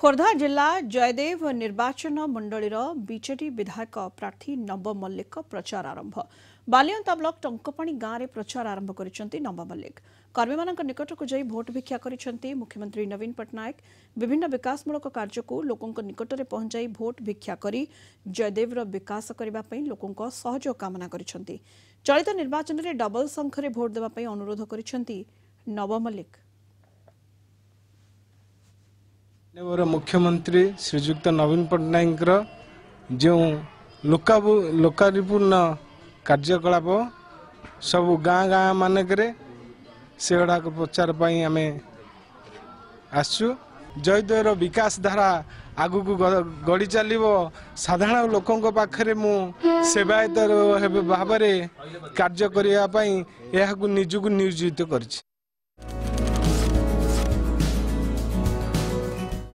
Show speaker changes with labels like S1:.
S1: खोर्धा जिला जयदेव निर्वाचन मंडल विजे विधायक प्रार्थी नव मल्लिक प्रचार आरंभ बालियंता ब्लक टंकपाणी गांव में प्रचार आरंभ कर नव मल्लिक कर्मी निकट को जा भोट भिक्षा कर मुख्यमंत्री नवीन पट्टनायक विभिन्न विकासमूलक कार्य को लोकों निकट में पहुंचाई भोट भिक्षा कर जयदेवर विकास करने लोकों सहयोग कामना कर चलित निर्वाचन में डबल संख्य भोट देवाई अनुरोध कर नव मल्लिक
S2: ମାନ୍ୟବର ମୁଖ୍ୟମନ୍ତ୍ରୀ ଶ୍ରୀଯୁକ୍ତ ନବୀନ ପଟ୍ଟନାୟକଙ୍କର ଯେଉଁ ଲୋକାବୁ ଲୋକାରିପୂର୍ଣ୍ଣ କାର୍ଯ୍ୟକଳାପ ସବୁ ଗାଁ ଗାଁ ମାନଙ୍କରେ ସେଗୁଡ଼ାକ ପ୍ରଚାର ପାଇଁ ଆମେ ଆସୁ ଜୟଦେବର ବିକାଶ ଧାରା ଆଗକୁ ଗଢ଼ି ଚାଲିବ ସାଧାରଣ ଲୋକଙ୍କ ପାଖରେ ମୁଁ ସେବାୟତ ଭାବରେ କାର୍ଯ୍ୟ କରିବା ପାଇଁ ଏହାକୁ ନିଜକୁ ନିୟୋଜିତ କରିଛି